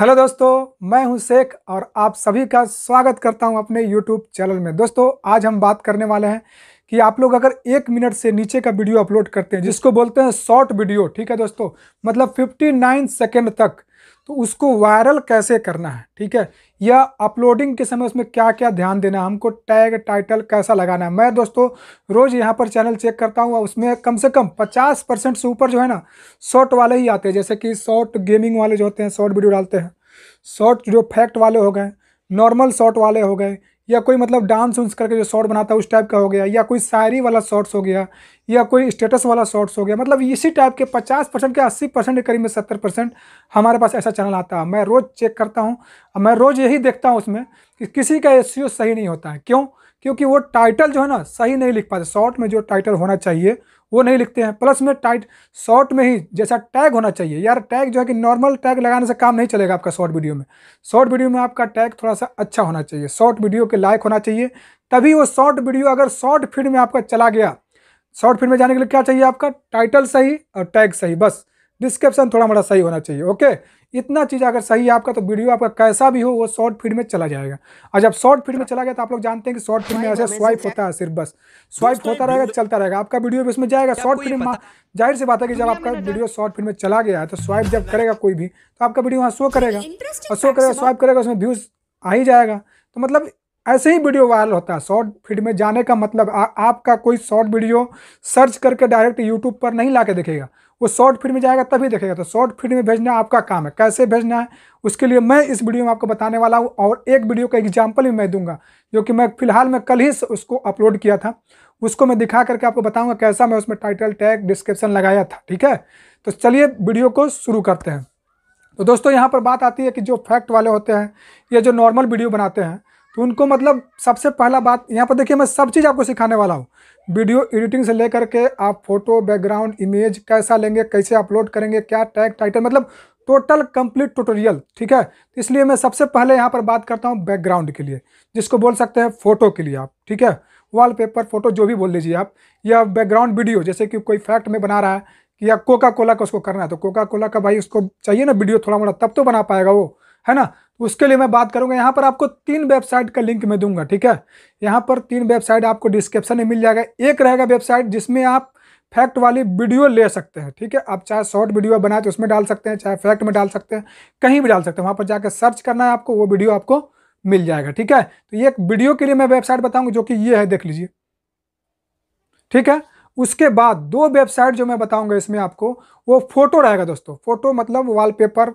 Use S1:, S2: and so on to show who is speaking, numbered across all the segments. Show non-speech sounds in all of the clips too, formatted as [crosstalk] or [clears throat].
S1: Hello दोस्तों मैं हूं शेख और आप सभी का स्वागत करता हूं अपने यूट्यूब चैनल में दोस्तों आज हम बात करने वाले हैं कि आप लोग अगर एक मिनट से नीचे का वीडियो अपलोड करते हैं जिसको बोलते हैं शॉर्ट वीडियो ठीक है दोस्तों मतलब 59 सेकंड तक तो उसको वायरल कैसे करना है ठीक है या अपलोडिंग के समय उसमें क्या क्या ध्यान देना है हमको टैग टाइटल कैसा लगाना है मैं दोस्तों रोज़ यहाँ पर चैनल चेक करता हूँ उसमें कम से कम 50 परसेंट से ऊपर जो है ना शॉर्ट वाले ही आते हैं जैसे कि शॉर्ट गेमिंग वाले जो होते हैं शॉर्ट वीडियो डालते हैं शॉर्ट जो फैक्ट वाले हो गए नॉर्मल शॉर्ट वाले हो गए या कोई मतलब डांस उन्स करके जो शॉर्ट बनाता है उस टाइप का हो गया या कोई शायरी वाला शॉर्ट्स हो गया या कोई स्टेटस वाला शॉर्ट्स हो गया मतलब इसी टाइप के 50 परसेंट के 80 परसेंट के करीब में 70 परसेंट हमारे पास ऐसा चैनल आता है मैं रोज़ चेक करता हूँ मैं रोज़ यही देखता हूँ उसमें कि किसी का एस e सही नहीं होता है क्यों क्योंकि वो टाइटल जो है ना सही नहीं लिख पाते शॉर्ट में जो टाइटल होना चाहिए वो नहीं लिखते हैं प्लस में टाइट शॉर्ट में ही जैसा टैग होना चाहिए यार टैग जो है कि नॉर्मल टैग लगाने से काम नहीं चलेगा आपका शॉर्ट वीडियो में शॉर्ट वीडियो में आपका टैग थोड़ा सा अच्छा होना चाहिए शॉर्ट वीडियो के लायक होना चाहिए तभी वो शॉर्ट वीडियो अगर शॉर्ट फील्ड में आपका चला गया शॉर्ट फीड में जाने के लिए क्या चाहिए आपका टाइटल सही और टैग सही बस डिस्क्रिप्शन थोड़ा मोड़ा सही होना चाहिए ओके इतना चीज़ अगर सही है आपका तो वीडियो आपका कैसा भी हो वो शॉर्ट फीड में चला जाएगा और जब शॉर्ट फीड में चला गया तो आप लोग जानते हैं कि शॉर्ट फीड में ऐसे स्वाइप होता है सिर्फ बस स्वाइप होता रहेगा चलता रहेगा आपका वीडियो भी उसमें जाएगा शॉर्ट फीड में जाहिर सी बात है कि जब आपका वीडियो शॉर्ट फीड में चला गया है तो स्वाइप जब करेगा कोई भी तो आपका वीडियो वहाँ शो करेगा और शो करेगा स्वाइप करेगा उसमें व्यूज़ आ ही जाएगा तो मतलब ऐसे ही वीडियो वायरल होता है शॉर्ट फीड में जाने का मतलब आपका कोई शॉर्ट वीडियो सर्च करके डायरेक्ट यूट्यूब पर नहीं ला के देखेगा वो शॉर्ट फीड में जाएगा तभी देखेगा तो शॉर्ट फीड में भेजना आपका काम है कैसे भेजना है उसके लिए मैं इस वीडियो में आपको बताने वाला हूँ और एक वीडियो का एग्जाम्पल भी मैं दूंगा जो कि मैं फिलहाल मैं कल ही उसको अपलोड किया था उसको मैं दिखा करके आपको बताऊँगा कैसा मैं उसमें टाइटल टैग डिस्क्रिप्शन लगाया था ठीक है तो चलिए वीडियो को शुरू करते हैं तो दोस्तों यहाँ पर बात आती है कि जो फैक्ट वाले होते हैं या जो नॉर्मल वीडियो बनाते हैं तो उनको मतलब सबसे पहला बात यहाँ पर देखिए मैं सब चीज़ आपको सिखाने वाला हूँ वीडियो एडिटिंग से लेकर के आप फोटो बैकग्राउंड इमेज कैसा लेंगे कैसे अपलोड करेंगे क्या टैग टाइटल मतलब टोटल कंप्लीट ट्यूटोरियल ठीक है इसलिए मैं सबसे पहले यहाँ पर बात करता हूँ बैकग्राउंड के लिए जिसको बोल सकते हैं फोटो के लिए आप ठीक है वॉलपेपर फोटो जो भी बोल लीजिए आप या बैकग्राउंड वीडियो जैसे कि कोई फैक्ट में बना रहा है या कोका कोला का उसको करना है तो कोका कोला का भाई उसको चाहिए ना वीडियो थोड़ा मोड़ा तब तो बना पाएगा वो है ना तो उसके लिए मैं बात करूंगा यहाँ पर आपको तीन वेबसाइट का लिंक मैं दूंगा ठीक है यहाँ पर तीन वेबसाइट आपको डिस्क्रिप्शन में मिल जाएगा एक रहेगा वेबसाइट जिसमें आप फैक्ट वाली वीडियो ले सकते हैं ठीक है आप चाहे शॉर्ट वीडियो बनाए तो उसमें डाल सकते हैं चाहे फैक्ट में डाल सकते हैं कहीं भी डाल सकते हैं वहाँ पर जाकर सर्च करना है आपको वो वीडियो आपको मिल जाएगा ठीक है तो ये एक वीडियो के लिए मैं वेबसाइट बताऊंगा जो कि ये है देख लीजिए ठीक है उसके बाद दो वेबसाइट जो मैं बताऊंगा इसमें आपको वो फोटो रहेगा दोस्तों फोटो मतलब वॉलपेपर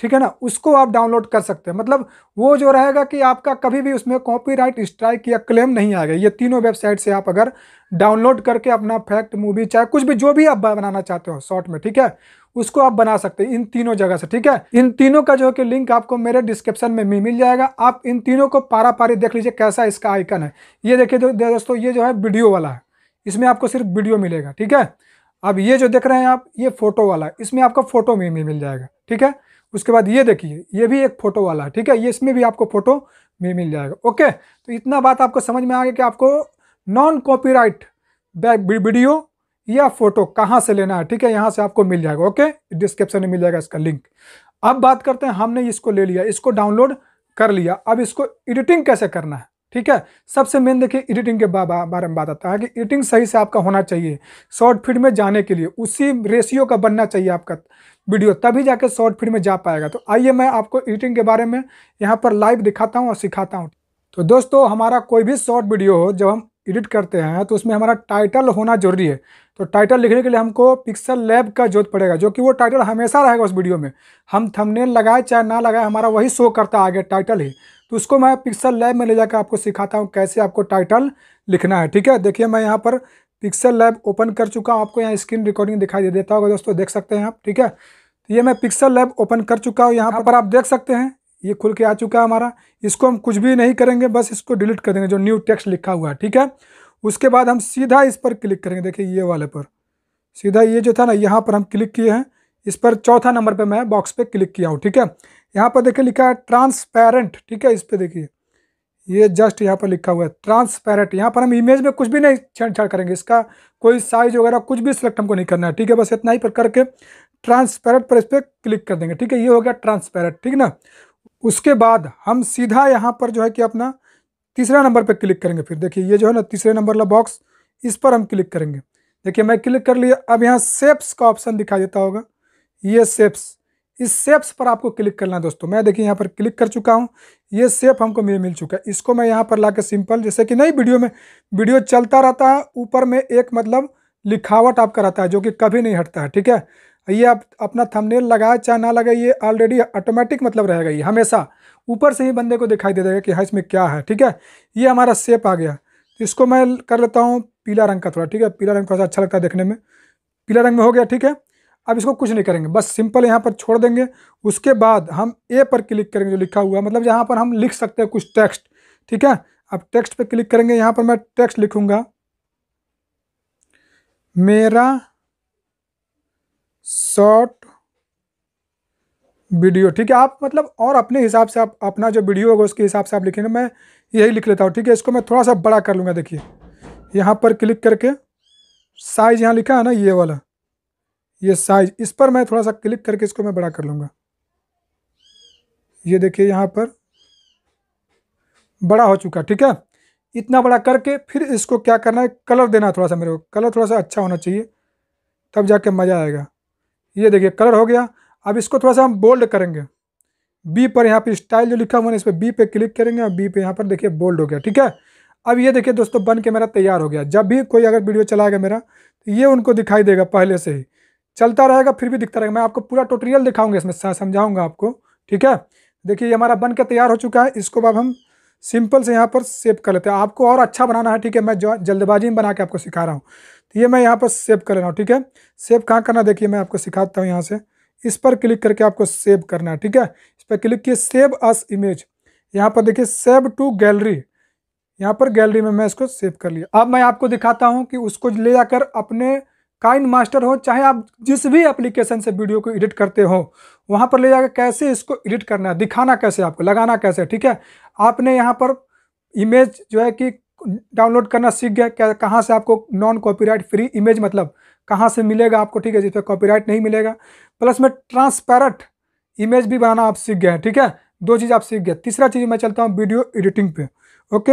S1: ठीक है ना उसको आप डाउनलोड कर सकते हैं मतलब वो जो रहेगा कि आपका कभी भी उसमें कॉपीराइट स्ट्राइक या क्लेम नहीं आएगा ये तीनों वेबसाइट से आप अगर डाउनलोड करके अपना फैक्ट मूवी चाहे कुछ भी जो भी आप बनाना चाहते हो शॉर्ट में ठीक है उसको आप बना सकते हैं इन तीनों जगह से ठीक है इन तीनों का जो है कि लिंक आपको मेरे डिस्क्रिप्शन में मिल जाएगा आप इन तीनों को पारा पारी देख लीजिए कैसा इसका आइकन है ये देखिए दोस्तों ये जो है वीडियो वाला है इसमें आपको सिर्फ वीडियो मिलेगा ठीक है अब ये जो देख रहे हैं आप ये फोटो वाला है इसमें आपको फोटो में मिल जाएगा ठीक है उसके बाद ये देखिए ये भी एक फ़ोटो वाला है ठीक है ये इसमें भी आपको फ़ोटो भी मिल जाएगा ओके तो इतना बात आपको समझ में आ गया कि आपको नॉन कॉपीराइट वीडियो या फोटो कहाँ से लेना है ठीक है यहाँ से आपको मिल जाएगा ओके डिस्क्रिप्शन में मिल जाएगा इसका लिंक अब बात करते हैं हमने इसको ले लिया इसको डाउनलोड कर लिया अब इसको एडिटिंग कैसे करना है ठीक है सबसे मेन देखिए एडिटिंग के बारे में बात आता है कि एडिटिंग सही से आपका होना चाहिए शॉर्ट फिल्म में जाने के लिए उसी रेशियो का बनना चाहिए आपका वीडियो तभी जाके शॉर्ट फिल्म में जा पाएगा तो आइए मैं आपको ईटिंग के बारे में यहाँ पर लाइव दिखाता हूँ और सिखाता हूँ तो दोस्तों हमारा कोई भी शॉर्ट वीडियो हो जब हम एडिट करते हैं तो उसमें हमारा टाइटल होना जरूरी है तो टाइटल लिखने के लिए हमको पिक्सल लैब का जरूरत पड़ेगा जो कि वो टाइटल हमेशा रहेगा उस वीडियो में हम थंबनेल लगाए चाहे ना लगाए हमारा वही शो करता आगे टाइटल ही तो उसको मैं पिक्सल लैब में ले जाकर आपको सिखाता हूँ कैसे आपको टाइटल लिखना है ठीक है देखिए मैं यहाँ पर पिक्सल लैब ओपन कर चुका हूँ आपको यहाँ स्क्रीन रिकॉर्डिंग दिखाई दे देता होगा दोस्तों देख सकते हैं आप ठीक है ये मैं पिक्सल लैब ओपन कर चुका हूँ यहाँ हाँ। पर आप देख सकते हैं ये खुल के आ चुका है हमारा इसको हम कुछ भी नहीं करेंगे बस इसको डिलीट कर देंगे जो न्यू टेक्स्ट लिखा हुआ है ठीक है उसके बाद हम सीधा इस पर क्लिक करेंगे देखिए ये वाले पर सीधा ये जो था ना यहाँ पर हम क्लिक किए हैं इस पर चौथा नंबर पर मैं बॉक्स पर क्लिक किया हूँ ठीक है यहाँ पर देखिए लिखा है ट्रांसपेरेंट ठीक है इस पर देखिए ये जस्ट यहाँ पर लिखा हुआ है ट्रांसपेरेंट यहाँ पर हम इमेज में कुछ भी नहीं छेड़छाड़ करेंगे इसका कोई साइज वगैरह कुछ भी सिलेक्ट हमको नहीं करना है ठीक है बस इतना ही पर करके ट्रांसपेरेंट पर इस पर क्लिक कर देंगे ठीक है ये हो गया ट्रांसपेरेंट ठीक ना उसके बाद हम सीधा यहाँ पर जो है कि अपना तीसरा नंबर पर क्लिक करेंगे फिर देखिए ये जो है ना तीसरे नंबर वाला बॉक्स इस पर हम क्लिक करेंगे देखिए मैं क्लिक कर लिया अब यहाँ सेप्स का ऑप्शन दिखाई देता होगा ये सेप्स इस सेप्स पर आपको क्लिक करना है दोस्तों मैं देखिए यहाँ पर क्लिक कर चुका हूँ ये सेप हमको मिल मिल चुका है इसको मैं यहाँ पर ला के सिंपल जैसे कि नहीं वीडियो में वीडियो चलता रहता है ऊपर में एक मतलब लिखावट आपका रहता है जो कि कभी नहीं हटता है ठीक है ये आप अपना थंबनेल लगाए चाहे ना लगाए ये ऑलरेडी ऑटोमेटिक मतलब रहेगा ये हमेशा ऊपर से ही बंदे को दिखाई दे देगा कि हाँ इसमें क्या है ठीक है ये हमारा सेप आ गया तो इसको मैं कर लेता हूँ पीला रंग का थोड़ा ठीक है पीला रंग थोड़ा सा अच्छा लगता है देखने में पीला रंग में हो गया ठीक है अब इसको कुछ नहीं करेंगे बस सिंपल यहाँ पर छोड़ देंगे उसके बाद हम ए पर क्लिक करेंगे जो लिखा हुआ मतलब यहाँ पर हम लिख सकते हैं कुछ टेक्स्ट ठीक है अब टेक्स्ट पर क्लिक करेंगे यहाँ पर मैं टेक्स्ट लिखूँगा मेरा शॉर्ट वीडियो ठीक है आप मतलब और अपने हिसाब से आप अपना जो वीडियो होगा उसके हिसाब से आप लिखेंगे मैं यही लिख लेता हूँ ठीक है इसको मैं थोड़ा सा बड़ा कर लूँगा देखिए यहाँ पर क्लिक करके साइज यहाँ लिखा है ना ये वाला ये साइज इस पर मैं थोड़ा सा क्लिक करके इसको मैं बड़ा कर लूँगा ये देखिए यहाँ पर बड़ा हो चुका ठीक है इतना बड़ा करके फिर इसको क्या करना है कलर देना थोड़ा सा मेरे को कलर थोड़ा सा अच्छा होना चाहिए तब जाके मज़ा आएगा ये देखिए कलर हो गया अब इसको थोड़ा सा हम बोल्ड करेंगे बी पर यहाँ पे स्टाइल जो लिखा हुआ है इस पर बी पे क्लिक करेंगे और बी पे यहाँ पर देखिए बोल्ड हो गया ठीक है अब ये देखिए दोस्तों बन के मेरा तैयार हो गया जब भी कोई अगर वीडियो चलाएगा मेरा तो ये उनको दिखाई देगा पहले से ही चलता रहेगा फिर भी दिखता रहेगा मैं आपको पूरा टोटरियल दिखाऊंगा इसमें समझाऊंगा आपको ठीक है देखिए ये हमारा बन के तैयार हो चुका है इसको अब हम सिंपल से यहाँ पर सेव कर लेते हैं आपको और अच्छा बनाना है ठीक है मैं जल्दबाजी में बना के आपको सिखा रहा हूँ तो ये मैं यहाँ पर सेव कर ले रहा हूँ ठीक है सेव कहाँ करना देखिए मैं आपको सिखाता हूँ यहाँ से इस पर क्लिक करके आपको सेव करना है ठीक है इस पर क्लिक किए सेव अस इमेज यहाँ पर देखिए सेव टू गैलरी यहाँ पर गैलरी में मैं इसको सेव कर लिया अब मैं आपको दिखाता हूँ कि उसको ले जाकर अपने काइन मास्टर हो चाहे आप जिस भी एप्लीकेशन से वीडियो को एडिट करते हो वहाँ पर ले जाकर कैसे इसको एडिट करना है दिखाना कैसे आपको लगाना कैसे ठीक है आपने यहाँ पर इमेज जो है कि डाउनलोड करना सीख गया कहाँ से आपको नॉन कॉपीराइट फ्री इमेज मतलब कहाँ से मिलेगा आपको ठीक है जिस पर कॉपीराइट नहीं मिलेगा प्लस में ट्रांसपेरेंट इमेज भी बनाना आप सीख गए हैं ठीक है दो चीज़ आप सीख गए तीसरा चीज़ मैं चलता हूँ वीडियो एडिटिंग पे ओके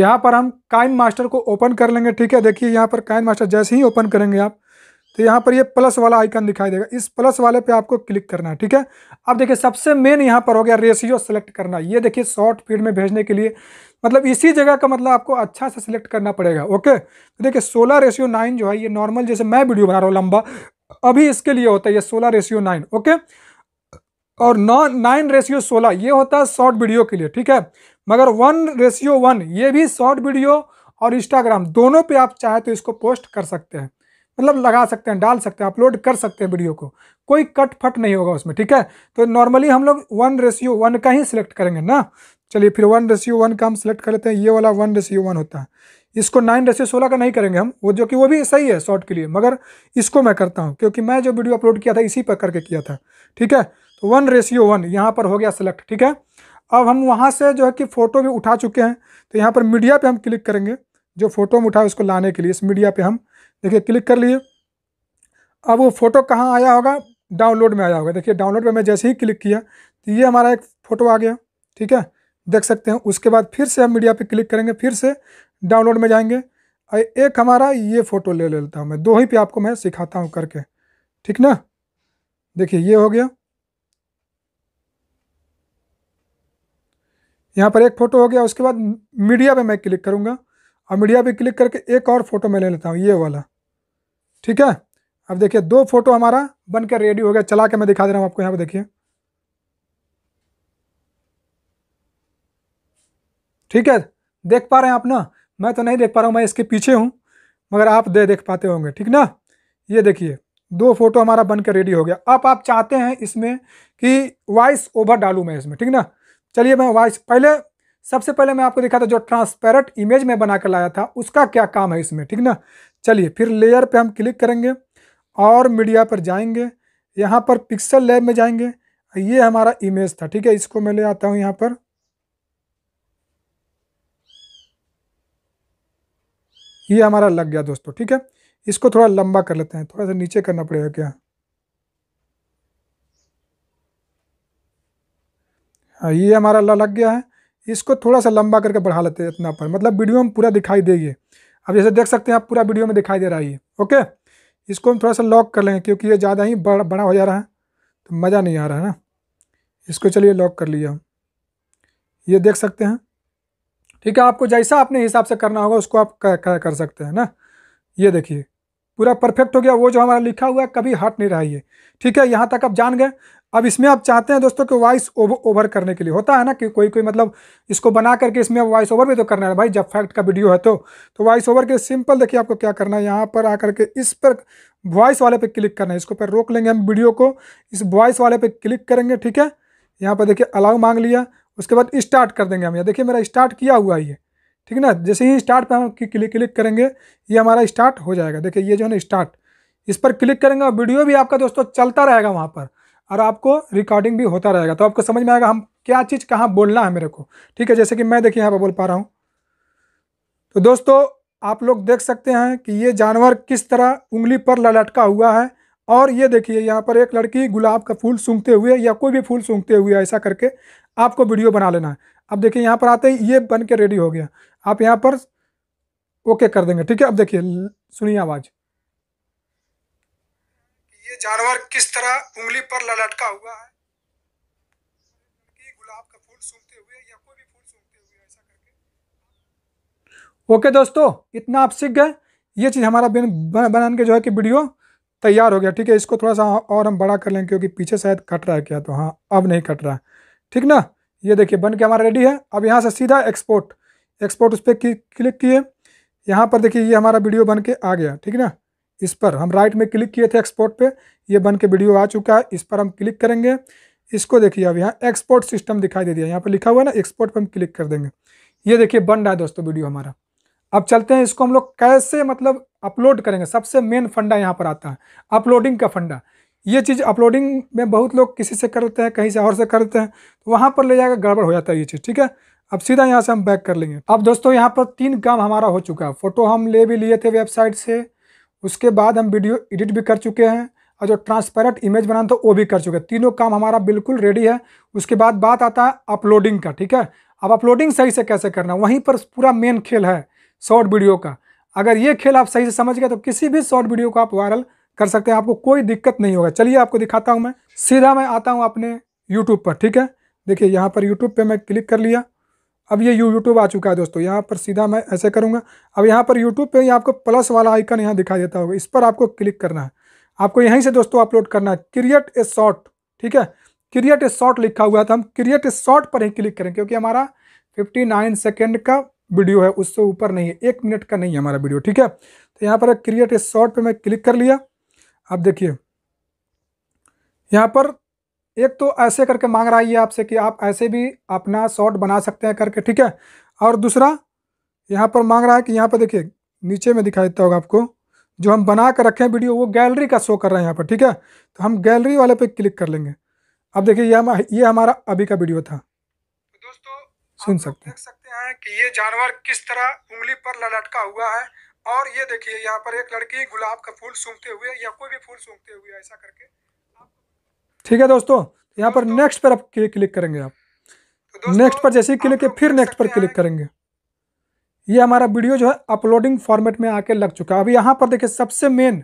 S1: यहाँ पर हम काइन मास्टर को ओपन कर लेंगे ठीक है देखिए यहाँ पर काइन मास्टर जैसे ही ओपन करेंगे आप तो यहाँ पर ये प्लस वाला आइकन दिखाई देगा इस प्लस वाले पे आपको क्लिक करना है ठीक है अब देखिए सबसे मेन यहाँ पर हो गया रेशियो सेलेक्ट करना ये देखिए शॉर्ट फीड में भेजने के लिए मतलब इसी जगह का मतलब आपको अच्छा से सिलेक्ट करना पड़ेगा ओके तो देखिए सोलह रेशियो नाइन जो है ये नॉर्मल जैसे मैं वीडियो बना रहा हूँ लंबा अभी इसके लिए होता है ये सोलह रेशियो नाइन ओके और नौ नाइन रेशियो सोलह ये होता है शॉर्ट वीडियो के लिए ठीक है मगर वन रेशियो वन ये भी शॉर्ट वीडियो और इंस्टाग्राम दोनों पे आप चाहे तो इसको पोस्ट कर सकते हैं मतलब लगा सकते हैं डाल सकते हैं अपलोड कर सकते हैं वीडियो को कोई कट फट नहीं होगा उसमें ठीक है तो नॉर्मली हम लोग वन रेशियो वन का ही सिलेक्ट करेंगे ना चलिए फिर वन रेशियो वन का हम सिलेक्ट कर लेते हैं ये वाला वन रेशियो वन होता है इसको नाइन रेशियो सोलह का नहीं करेंगे हम वो जो कि वो भी सही है शॉर्ट के लिए मगर इसको मैं करता हूँ क्योंकि मैं जो वीडियो अपलोड किया था इसी पर करके किया था ठीक है तो वन रेशियो वन यहाँ पर हो गया सिलेक्ट ठीक है अब हम वहाँ से जो है कि फ़ोटो भी उठा चुके हैं तो यहाँ पर मीडिया पर हम क्लिक करेंगे जो फ़ोटो हम उठाए उसको लाने के लिए इस मीडिया पर हम देखिए क्लिक कर लिए अब वो फ़ोटो कहाँ आया होगा डाउनलोड में आया होगा देखिए डाउनलोड में मैं जैसे ही क्लिक किया तो ये हमारा एक फ़ोटो आ गया ठीक है देख सकते हैं उसके बाद फिर से हम मीडिया पे क्लिक करेंगे फिर से डाउनलोड में जाएंगे और एक हमारा ये फ़ोटो ले लेता हूँ मैं दो ही पे आपको मैं सिखाता हूँ करके ठीक ना देखिए ये हो गया यहाँ पर एक फ़ोटो हो गया उसके बाद मीडिया पे मैं क्लिक करूँगा और मीडिया पे क्लिक करके एक और फ़ोटो मैं ले लेता हूँ ये वाला ठीक है अब देखिए दो फोटो हमारा बनकर रेडी हो गया चला के मैं दिखा दे रहा हूँ आपको यहाँ पर देखिए ठीक है देख पा रहे हैं आप ना मैं तो नहीं देख पा रहा हूँ मैं इसके पीछे हूँ मगर आप दे देख पाते होंगे ठीक ना ये देखिए दो फोटो हमारा बनकर रेडी हो गया अब आप चाहते हैं इसमें कि वॉइस ओवर डालू मैं इसमें ठीक ना चलिए मैं वॉइस पहले सबसे पहले मैं आपको दिखाता था जो ट्रांसपेरेंट इमेज में बनाकर लाया था उसका क्या काम है इसमें ठीक ना चलिए फिर लेयर पे हम क्लिक करेंगे और मीडिया पर जाएंगे यहाँ पर पिक्सल लैब में जाएंगे ये हमारा इमेज था ठीक है इसको मैं ले आता हूँ यहाँ पर ये हमारा लग गया दोस्तों ठीक है इसको थोड़ा लंबा कर लेते हैं थोड़ा सा नीचे करना पड़ेगा क्या हाँ ये हमारा लग गया है इसको थोड़ा सा लंबा करके बढ़ा लेते हैं इतना पर मतलब वीडियो में पूरा दिखाई देगी अब जैसे देख सकते हैं आप पूरा वीडियो में दिखाई दे रहा है ओके इसको हम थोड़ा सा लॉक कर लेंगे क्योंकि ये ज़्यादा ही बड़ा बड़ा हो जा रहा है तो मज़ा नहीं आ रहा है ना इसको चलिए लॉक कर लिया ये देख सकते हैं ठीक है आपको जैसा अपने हिसाब से करना होगा उसको आप कर, कर, कर सकते हैं ना ये देखिए पूरा परफेक्ट हो गया वो जो हमारा लिखा हुआ है कभी हट नहीं रहा ये ठीक है यहाँ तक आप जान गए अब इसमें आप चाहते हैं दोस्तों कि वॉइस ओवर करने के लिए होता है ना कि कोई कोई मतलब इसको बना करके इसमें आप वॉइस ओवर भी तो करना है भाई जब फैक्ट का वीडियो है तो तो वॉइस ओवर के सिंपल देखिए आपको क्या करना है यहाँ पर आकर के इस पर वॉइस वाले पे क्लिक करना है इसको पर रोक लेंगे हम वीडियो को इस वॉइस वाले पे क्लिक करेंगे ठीक है यहाँ पर देखिए अलाउ मांग लिया उसके बाद स्टार्ट कर देंगे हम यहाँ देखिए मेरा स्टार्ट किया हुआ है ये ठीक है ना जैसे ही स्टार्ट पर हम क्लिक क्लिक करेंगे ये हमारा स्टार्ट हो जाएगा देखिए ये जो है ना स्टार्ट इस पर क्लिक करेंगे और वीडियो भी आपका दोस्तों चलता रहेगा वहाँ पर और आपको रिकॉर्डिंग भी होता रहेगा तो आपको समझ में आएगा हम क्या चीज़ कहाँ बोलना है मेरे को ठीक है जैसे कि मैं देखिए यहाँ पर बोल पा रहा हूँ तो दोस्तों आप लोग देख सकते हैं कि ये जानवर किस तरह उंगली पर लटका हुआ है और ये देखिए यहाँ पर एक लड़की गुलाब का फूल सूंघते हुए या कोई भी फूल सूंघते हुए ऐसा करके आपको वीडियो बना लेना है अब देखिए यहाँ पर आते ही ये बन के रेडी हो गया आप यहाँ पर ओके कर देंगे ठीक है अब देखिए सुनिए आवाज़ ये जानवर किस तरह उंगली पर लटका हुआ है गुलाब का फूल सूंघते हुए या कोई भी फूल सूंघते हुए ऐसा करके ओके दोस्तों इतना आप सीख गए ये चीज़ हमारा बन, बनाने के जो है कि वीडियो तैयार हो गया ठीक है इसको थोड़ा सा और हम बड़ा कर लेंगे क्योंकि पीछे शायद कट रहा है क्या तो हाँ अब नहीं कट रहा है ठीक ना ये देखिए बन के हमारा रेडी है अब यहाँ से सीधा एक्सपोर्ट एक्सपोर्ट उस पर क्लिक किए यहाँ पर देखिए ये हमारा वीडियो बन के आ गया ठीक ना इस पर हम राइट में क्लिक किए थे एक्सपोर्ट पे ये बन के वीडियो आ चुका है इस पर हम क्लिक करेंगे इसको देखिए अब यहाँ एक्सपोर्ट सिस्टम दिखाई दे दिया यहाँ पर लिखा हुआ है ना एक्सपोर्ट पर हम क्लिक कर देंगे ये देखिए बन रहा है दोस्तों वीडियो हमारा अब चलते हैं इसको हम लोग कैसे मतलब अपलोड करेंगे सबसे मेन फंडा यहाँ पर आता है अपलोडिंग का फंडा ये चीज़ अपलोडिंग में बहुत लोग किसी से करते हैं कहीं से और से करते हैं तो वहाँ पर ले जाकर गड़बड़ हो जाता है ये चीज़ ठीक है अब सीधा यहाँ से हम बैक कर लेंगे अब दोस्तों यहाँ पर तीन काम हमारा हो चुका है फ़ोटो हम ले भी लिए थे वेबसाइट से उसके बाद हम वीडियो एडिट भी कर चुके हैं और जो ट्रांसपेरेंट इमेज बनाना था वो भी कर चुके हैं तीनों काम हमारा बिल्कुल रेडी है उसके बाद बात आता है अपलोडिंग का ठीक है अब अपलोडिंग सही से कैसे करना वहीं पर पूरा मेन खेल है शॉर्ट वीडियो का अगर ये खेल आप सही से समझ गए तो किसी भी शॉर्ट वीडियो को आप वायरल कर सकते हैं आपको कोई दिक्कत नहीं होगा चलिए आपको दिखाता हूँ मैं सीधा मैं आता हूँ अपने यूट्यूब पर ठीक है देखिए यहाँ पर यूट्यूब पर मैं क्लिक कर लिया अब ये यू यूट्यूब आ चुका है दोस्तों यहाँ पर सीधा मैं ऐसे करूँगा अब यहाँ पर यूट्यूब पर आपको प्लस वाला आइकन यहाँ दिखाई देता होगा इस पर आपको क्लिक करना है आपको यहीं से दोस्तों अपलोड करना है क्रिएट ए शॉर्ट ठीक है क्रिएट ए शॉर्ट लिखा हुआ था हम क्रिएट ए शॉर्ट पर ही क्लिक करें क्योंकि हमारा 59 सेकंड का वीडियो है उससे ऊपर नहीं है एक मिनट का नहीं है हमारा वीडियो ठीक है तो यहाँ पर क्रिएट ए शॉर्ट पर मैं क्लिक कर लिया अब देखिए यहाँ पर एक तो ऐसे करके मांग रहा है आपसे कि आप ऐसे भी अपना शॉर्ट बना सकते हैं करके ठीक है और दूसरा यहाँ पर मांग रहा है कि यहाँ पर देखिए नीचे में दिखाई देता होगा आपको जो हम बना कर रखे हैं वीडियो वो गैलरी का शो कर रहे हैं यहाँ पर ठीक है तो हम गैलरी वाले पे क्लिक कर लेंगे अब देखिए ये हम ये हमारा अभी का वीडियो था दोस्तों सुन सकते हैं सकते हैं कि ये जानवर किस तरह उंगली पर लटका हुआ है और ये देखिए यहाँ पर एक लड़की गुलाब का फूल सूंघते हुए या कोई भी फूल सूंघते हुए ऐसा करके ठीक है दोस्तों यहाँ पर नेक्स्ट पर आप क्लिक करेंगे आप नेक्स्ट तो पर जैसे ही क्लिक किए फिर नेक्स्ट पर क्लिक करेंगे ये हमारा वीडियो जो है अपलोडिंग फॉर्मेट में आके लग चुका है अब यहाँ पर देखिए सबसे मेन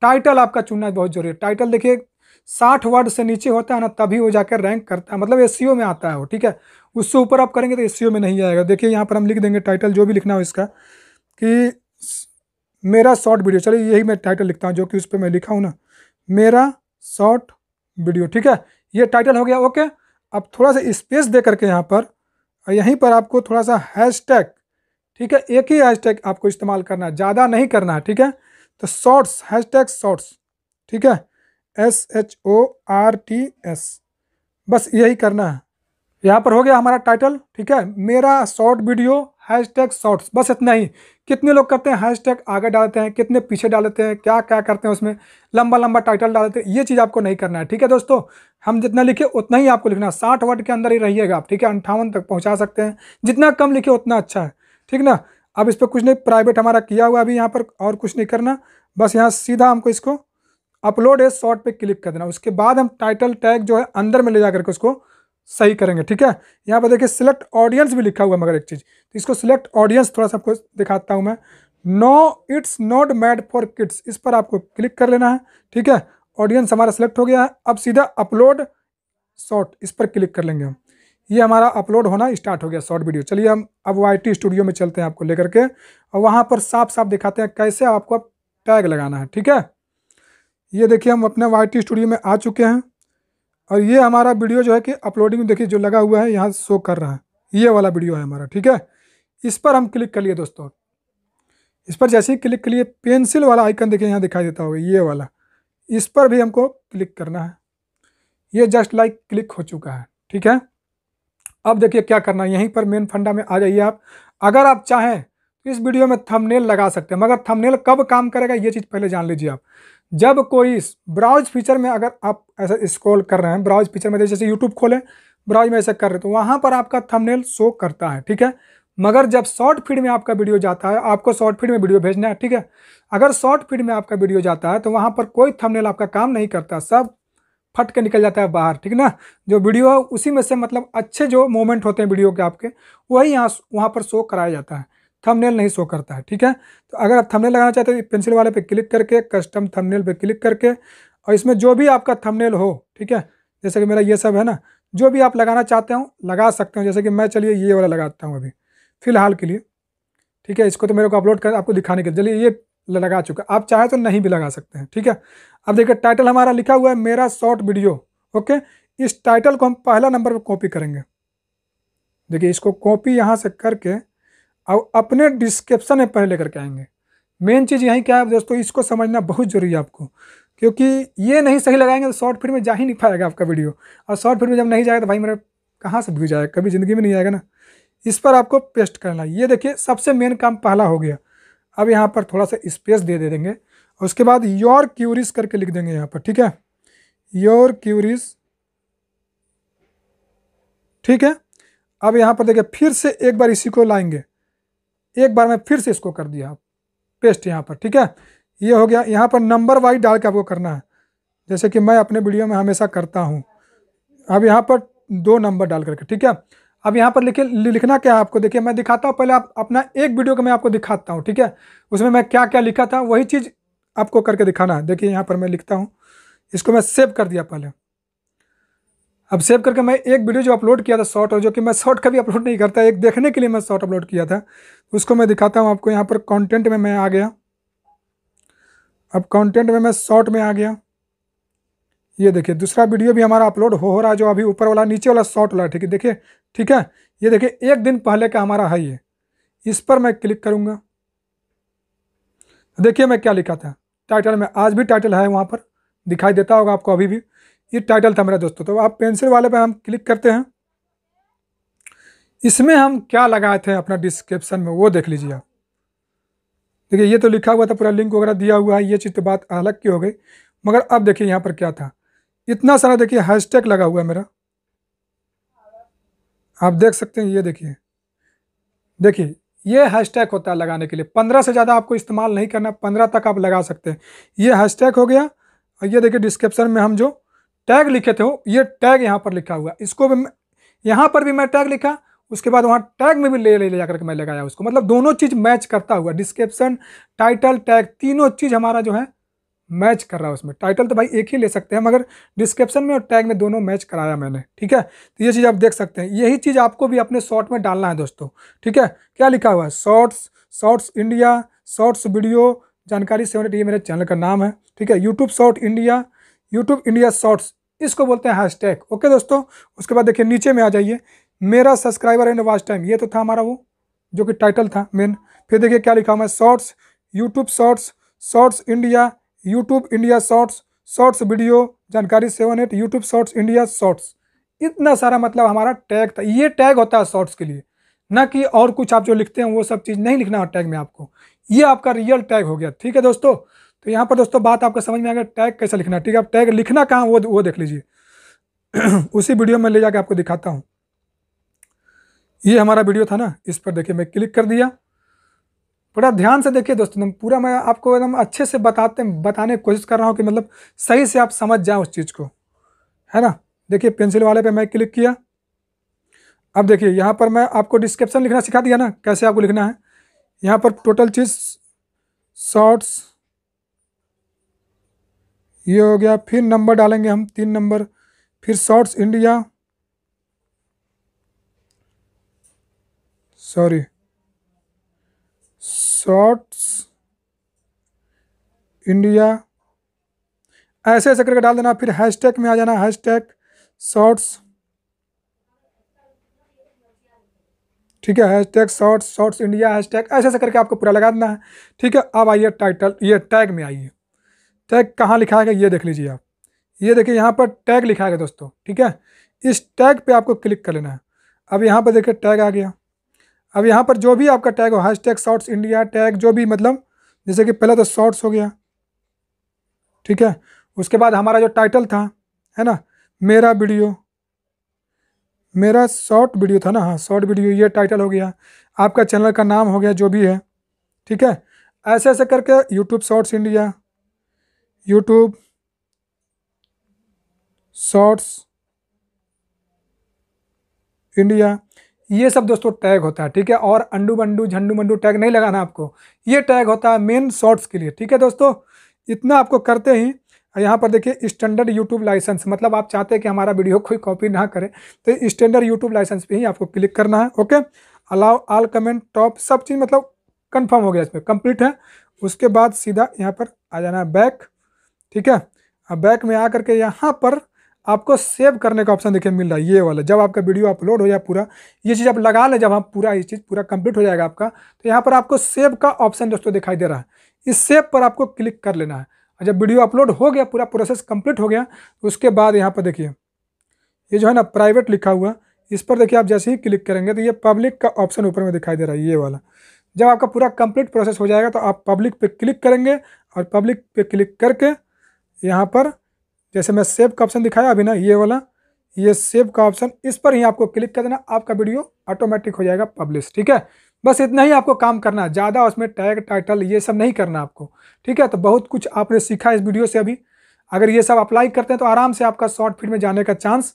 S1: टाइटल आपका चुनना बहुत जरूरी है टाइटल देखिए साठ वर्ड से नीचे होता है ना तभी वो जाकर रैंक करता है मतलब एस e में आता है वो ठीक है उससे ऊपर आप करेंगे तो एस e में नहीं आएगा देखिए यहाँ पर हम लिख देंगे टाइटल जो भी लिखना हो इसका कि मेरा शॉर्ट वीडियो चलिए यही मैं टाइटल लिखता हूँ जो कि उस पर मैं लिखा हूँ ना मेरा शॉर्ट वीडियो ठीक है ये टाइटल हो गया ओके अब थोड़ा सा स्पेस दे करके यहाँ पर यहीं पर आपको थोड़ा सा हैश टैग ठीक है एक ही हैश टैग आपको इस्तेमाल करना है ज़्यादा नहीं करना है ठीक है तो शॉर्ट्स हैश टैग शॉर्ट्स ठीक है S H O R T S बस यही करना है यहाँ पर हो गया हमारा टाइटल ठीक है मेरा short video hashtag shorts बस इतना ही कितने लोग करते हैं हैश टैग आगे डालते हैं कितने पीछे डालते हैं क्या क्या करते हैं उसमें लंबा लंबा टाइटल डालते हैं ये चीज़ आपको नहीं करना है ठीक है दोस्तों हम जितना लिखे उतना ही आपको लिखना साठ वर्ड के अंदर ही रहिएगा आप ठीक है अंठावन तक पहुँचा सकते हैं जितना कम लिखे उतना अच्छा है ठीक ना अब इस पर कुछ नहीं प्राइवेट हमारा किया हुआ अभी यहाँ पर और कुछ नहीं करना बस यहाँ सीधा हमको इसको अपलोड है शॉर्ट पर क्लिक कर देना उसके बाद हम टाइटल टैग जो है अंदर में ले जा करके उसको सही करेंगे ठीक है यहाँ पर देखिए सिलेक्ट ऑडियंस भी लिखा हुआ मगर एक चीज़ तो इसको सिलेक्ट ऑडियंस थोड़ा सा आपको दिखाता हूँ मैं no it's not made for kids इस पर आपको क्लिक कर लेना है ठीक है ऑडियंस हमारा सेलेक्ट हो गया है अब सीधा अपलोड शॉर्ट इस पर क्लिक कर लेंगे हम ये हमारा अपलोड होना स्टार्ट हो गया शॉर्ट वीडियो चलिए हम अब वाई टी स्टूडियो में चलते हैं आपको लेकर के और वहाँ पर साफ साफ दिखाते हैं कैसे आपको अब टैग लगाना है ठीक है ये देखिए हम अपने वाई टी स्टूडियो में आ चुके हैं और ये हमारा वीडियो जो है कि अपलोडिंग देखिए जो लगा हुआ है यहाँ शो कर रहा है ये वाला वीडियो है हमारा ठीक है इस पर हम क्लिक कर लिए दोस्तों इस पर जैसे ही क्लिक करिए पेंसिल वाला आइकन देखिए यहाँ दिखाई देता होगा ये वाला इस पर भी हमको क्लिक करना है ये जस्ट लाइक क्लिक हो चुका है ठीक है अब देखिए क्या करना है यहीं पर मेन फंडा में आ जाइए आप अगर आप चाहें तो इस वीडियो में थंबनेल लगा सकते हैं मगर थंबनेल कब काम करेगा ये चीज़ पहले जान लीजिए आप जब कोई ब्राउज फीचर में अगर आप ऐसा स्क्रॉल कर रहे हैं ब्राउज फीचर में जैसे यूट्यूब खोलें ब्राउज में ऐसा कर रहे हैं तो वहाँ पर आपका थंबनेल शो करता है ठीक है मगर जब शॉर्ट फीड में आपका वीडियो जाता है आपको शॉर्ट फीड में वीडियो भेजना है ठीक है अगर शॉर्ट फीड में आपका वीडियो जाता है तो वहाँ पर कोई थंबनेल आपका काम नहीं करता सब फट के निकल जाता है बाहर ठीक ना जो वीडियो है उसी में से मतलब अच्छे जो मोमेंट होते हैं वीडियो के आपके वही यहाँ वहाँ पर शो कराया जाता है थंबनेल नहीं शो करता है ठीक है तो अगर आप थंबनेल लगाना चाहते हो पेंसिल तो वाले पे क्लिक करके कस्टम थंबनेल पे क्लिक करके और इसमें जो भी आपका थंबनेल हो ठीक है जैसे कि मेरा ये सब है ना जो भी आप लगाना चाहते हो लगा सकते हो जैसे कि मैं चलिए ये वाला लगाता हूँ अभी फिलहाल के लिए ठीक है इसको तो मेरे को अपलोड कर आपको दिखाने के लिए चलिए ये लगा चुका आप चाहे तो नहीं भी लगा सकते हैं ठीक है अब देखिए टाइटल हमारा लिखा हुआ है मेरा शॉर्ट वीडियो ओके इस टाइटल को हम पहला नंबर पर कॉपी करेंगे देखिए इसको कॉपी यहाँ से करके और अपने डिस्क्रिप्शन में पहले लेकर के आएंगे मेन चीज़ यही क्या है दोस्तों इसको समझना बहुत ज़रूरी है आपको क्योंकि ये नहीं सही लगाएंगे तो शॉर्ट फिल्म में जा ही नहीं पाएगा आपका वीडियो और शॉर्ट फिल्म में जब नहीं जाएगा तो भाई मेरा कहाँ से भी जाएगा कभी ज़िंदगी में नहीं आएगा ना इस पर आपको पेस्ट करना ये देखिए सबसे मेन काम पहला हो गया अब यहाँ पर थोड़ा सा स्पेस दे दे देंगे उसके बाद योर क्यूरिस करके लिख देंगे यहाँ पर ठीक है योर क्यूरिस ठीक है अब यहाँ पर देखिए फिर से एक बार इसी को लाएंगे एक बार में फिर से इसको कर दिया आप पेस्ट यहाँ पर ठीक है ये हो गया यहाँ पर नंबर वाइज डाल के आपको करना है जैसे कि मैं अपने वीडियो में हमेशा करता हूँ अब यहाँ पर दो नंबर डाल करके ठीक है अब यहाँ पर लिखे लिखना क्या है आपको देखिए मैं दिखाता हूँ पहले आप अपना एक वीडियो का मैं आपको दिखाता हूँ ठीक है उसमें मैं क्या क्या लिखा था वही चीज़ आपको करके दिखाना है देखिए यहाँ पर मैं लिखता हूँ इसको मैं सेव कर दिया पहले अब सेव करके मैं एक वीडियो जो अपलोड किया था शॉर्ट और जो कि मैं शॉर्ट कभी अपलोड नहीं करता एक देखने के लिए मैं शॉर्ट अपलोड किया था उसको मैं दिखाता हूँ आपको यहाँ पर कॉन्टेंट में मैं आ गया अब कॉन्टेंट में मैं शॉर्ट में आ गया ये देखिए दूसरा वीडियो भी हमारा अपलोड हो हो रहा है जो अभी ऊपर वाला नीचे वाला शॉर्ट वाला ठीक है देखिए ठीक है ये देखिए एक दिन पहले का हमारा है ये इस पर मैं क्लिक करूँगा देखिए मैं क्या लिखा था टाइटल में आज भी टाइटल है वहाँ पर दिखाई देता होगा आपको अभी भी ये टाइटल था मेरा दोस्तों तो आप पेंसिल वाले पे हम क्लिक करते हैं इसमें हम क्या लगाए थे अपना डिस्क्रिप्शन में वो देख लीजिए आप देखिए ये तो लिखा हुआ था पूरा लिंक वगैरह दिया हुआ है ये चीज़ तो बात अलग की हो गई मगर अब देखिए यहाँ पर क्या था इतना सारा देखिए हैशटैग लगा हुआ है मेरा आप देख सकते हैं ये देखिए देखिए ये हैशटैग होता है लगाने के लिए पंद्रह से ज़्यादा आपको इस्तेमाल नहीं करना पंद्रह तक आप लगा सकते हैं ये हैशटैग हो गया और ये देखिए डिस्क्रिप्शन में हम जो टैग लिखे थे ये टैग यहाँ पर लिखा हुआ इसको भी यहाँ पर भी मैं टैग लिखा उसके बाद वहाँ टैग में भी ले ले जाकर के मैं लगाया उसको मतलब दोनों चीज़ मैच करता हुआ डिस्क्रिप्शन टाइटल टैग तीनों चीज़ हमारा जो है मैच कर रहा है उसमें टाइटल तो भाई एक ही ले सकते हैं मगर डिस्क्रिप्शन में और टैग में दोनों मैच कराया मैंने ठीक है तो ये चीज़ आप देख सकते हैं यही चीज़ आपको भी अपने शॉर्ट में डालना है दोस्तों ठीक है क्या लिखा हुआ है shorts shorts India shorts video जानकारी सेवन ये मेरे चैनल का नाम है ठीक है YouTube short India YouTube India shorts इसको बोलते हैं हैश टैग ओके दोस्तों उसके बाद देखिए नीचे में आ जाइए मेरा सब्सक्राइबर एंड वॉच टाइम ये तो था हमारा वो जो कि टाइटल था मेन फिर देखिए क्या लिखा हुआ है shorts YouTube shorts shorts India YouTube India shorts shorts video जानकारी seven eight YouTube shorts India shorts इतना सारा मतलब हमारा टैग था ये टैग होता है शॉर्ट्स के लिए ना कि और कुछ आप जो लिखते हैं वो सब चीज़ नहीं लिखना है टैग में आपको ये आपका रियल टैग हो गया ठीक है दोस्तों तो यहाँ पर दोस्तों बात आपको समझ में आ गया टैग कैसे लिखना ठीक है आप टैग लिखना कहाँ वो वो देख लीजिए [clears throat] उसी वीडियो में ले जाके आपको दिखाता हूँ ये हमारा वीडियो था ना इस पर देखिए मैं क्लिक कर दिया पूरा ध्यान से देखिए दोस्तों पूरा मैं आपको एकदम अच्छे से बताते बताने की कोशिश कर रहा हूँ कि मतलब सही से आप समझ जाएं उस चीज़ को है ना देखिए पेंसिल वाले पे मैं क्लिक किया अब देखिए यहाँ पर मैं आपको डिस्क्रिप्शन लिखना सिखा दिया ना कैसे आपको लिखना है यहाँ पर टोटल चीज़ शॉर्ट्स ये हो गया फिर नंबर डालेंगे हम तीन नंबर फिर shorts India sorry shorts India ऐसे ऐसे करके डाल देना फिर हैशटैग में आ जाना हैशटैग शॉर्ट्स ठीक है hashtag shorts shorts India hashtag ऐसे ऐसे करके आपको पूरा लगा देना है ठीक है अब आइए टाइटल ये टैग में आइए टैग कहाँ लिखा है ये देख लीजिए आप ये देखिए यहाँ पर टैग लिखा है दोस्तों ठीक है इस टैग पे आपको क्लिक कर लेना है अब यहाँ पर देखिए टैग आ गया अब यहाँ पर जो भी आपका टैग हो hashtag shorts India tag जो भी मतलब जैसे कि पहले तो शॉर्ट्स हो गया ठीक है उसके बाद हमारा जो टाइटल था है ना मेरा वीडियो मेरा शॉर्ट वीडियो था ना हाँ शॉर्ट वीडियो ये टाइटल हो गया आपका चैनल का नाम हो गया जो भी है ठीक है ऐसे ऐसे करके YouTube shorts India YouTube shorts India ये सब दोस्तों टैग होता है ठीक है और अंडू बंडू झंडू मंडू टैग नहीं लगाना आपको ये टैग होता है मेन शॉर्ट्स के लिए ठीक है दोस्तों इतना आपको करते ही यहाँ पर देखिए स्टैंडर्ड यूट्यूब लाइसेंस मतलब आप चाहते हैं कि हमारा वीडियो कोई कॉपी ना करे तो स्टैंडर्ड यूट्यूब लाइसेंस पे ही आपको क्लिक करना है okay allow all comment top सब चीज़ मतलब कंफर्म हो गया इसमें कंप्लीट है उसके बाद सीधा यहाँ पर आ जाना है बैक ठीक है अब बैक में आकर के यहाँ पर आपको सेव करने का ऑप्शन देखिए मिल रहा है ये वाला जब आपका वीडियो अपलोड हो जाए पूरा ये चीज़ आप लगा लें जब आप पूरा ये चीज़ पूरा कंप्लीट हो जाएगा आपका तो यहाँ पर आपको सेव का ऑप्शन दोस्तों दिखाई दे रहा है इस सेव पर आपको क्लिक कर लेना है और जब वीडियो अपलोड हो गया पूरा प्रोसेस कम्प्लीट हो गया तो उसके बाद यहाँ पर देखिए ये जो है ना प्राइवेट लिखा हुआ इस पर देखिए आप जैसे ही क्लिक करेंगे तो ये पब्लिक का ऑप्शन ऊपर में दिखाई दे रहा है ये वाला जब आपका पूरा कंप्लीट प्रोसेस हो जाएगा तो आप पब्लिक पे क्लिक करेंगे और पब्लिक पे क्लिक करके यहाँ पर जैसे मैं सेव का ऑप्शन दिखाया अभी ना ये वाला ये सेव का ऑप्शन इस पर ही आपको क्लिक कर देना आपका वीडियो ऑटोमेटिक हो जाएगा पब्लिश ठीक है बस इतना ही आपको काम करना है ज़्यादा उसमें टैग टाइटल ये सब नहीं करना आपको ठीक है तो बहुत कुछ आपने सीखा इस वीडियो से अभी अगर ये सब अप्लाई करते हैं तो आराम से आपका शॉर्ट फिल्म में जाने का चांस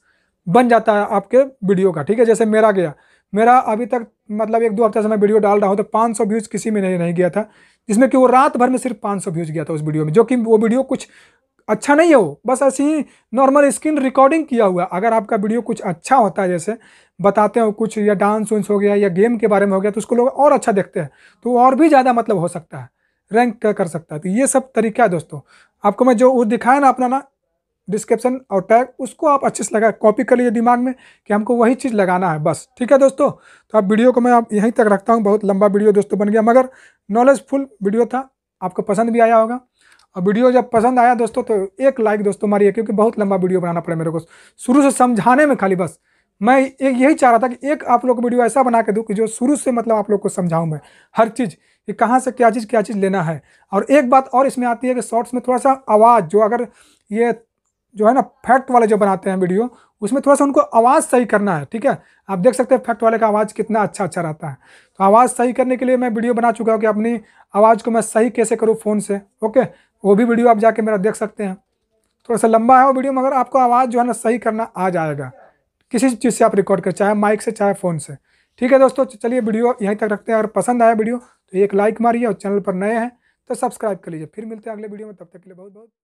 S1: बन जाता है आपके वीडियो का ठीक है जैसे मेरा गया मेरा अभी तक मतलब एक दो हफ्ते से मैं वीडियो डाल रहा हूँ तो 500 व्यूज़ किसी में नहीं नहीं गया था जिसमें कि वो रात भर में सिर्फ 500 व्यूज़ गया था उस वीडियो में जो कि वो वीडियो कुछ अच्छा नहीं है वो बस ऐसे ही नॉर्मल स्क्रीन रिकॉर्डिंग किया हुआ अगर आपका वीडियो कुछ अच्छा होता है जैसे बताते हो कुछ या डांस उन्स हो गया या गेम के बारे में हो गया तो उसको लोग और अच्छा देखते हैं तो और भी ज़्यादा मतलब हो सकता है रैंक कर सकता है तो ये सब तरीका है दोस्तों आपको मैं जो वो दिखाया ना अपना ना डिस्क्रिप्शन और टैग उसको आप अच्छे से लगा कॉपी कर लीजिए दिमाग में कि हमको वही चीज़ लगाना है बस ठीक है दोस्तों तो आप वीडियो को मैं आप यहीं तक रखता हूँ बहुत लंबा वीडियो दोस्तों बन गया मगर नॉलेजफुल वीडियो था आपको पसंद भी आया होगा और वीडियो जब पसंद आया दोस्तों तो एक लाइक दोस्तों मारिए क्योंकि बहुत लंबा वीडियो बनाना पड़ा मेरे को शुरू से समझाने में खाली बस मैं एक यही चाह रहा था कि एक आप लोग वीडियो ऐसा बना के दूँ कि जो शुरू से मतलब आप लोग को समझाऊँ मैं हर चीज़ कि कहाँ से क्या चीज़ क्या चीज़ लेना है और एक बात और इसमें आती है कि शॉर्ट्स में थोड़ा सा आवाज़ जो अगर ये जो है ना फैक्ट वाले जो बनाते हैं वीडियो उसमें थोड़ा सा उनको आवाज़ सही करना है ठीक है आप देख सकते हैं फैक्ट वाले का आवाज़ कितना अच्छा अच्छा रहता है तो आवाज़ सही करने के लिए मैं वीडियो बना चुका हूँ कि अपनी आवाज़ को मैं सही कैसे करूँ फ़ोन से ओके वो भी वीडियो आप जाके मेरा देख सकते हैं थोड़ा सा लंबा है वो वीडियो मगर आपको आवाज़ जो है ना सही करना आ जाएगा किसी चीज़ से आप रिकॉर्ड कर चाहे माइक से चाहे फ़ोन से ठीक है दोस्तों तो चलिए वीडियो यहीं तक रखते हैं अगर पसंद आया वीडियो तो एक लाइक मारिए और चैनल पर नए हैं तो सब्सक्राइब कर लीजिए फिर मिलते हैं अगले वीडियो में तब तक के लिए बहुत बहुत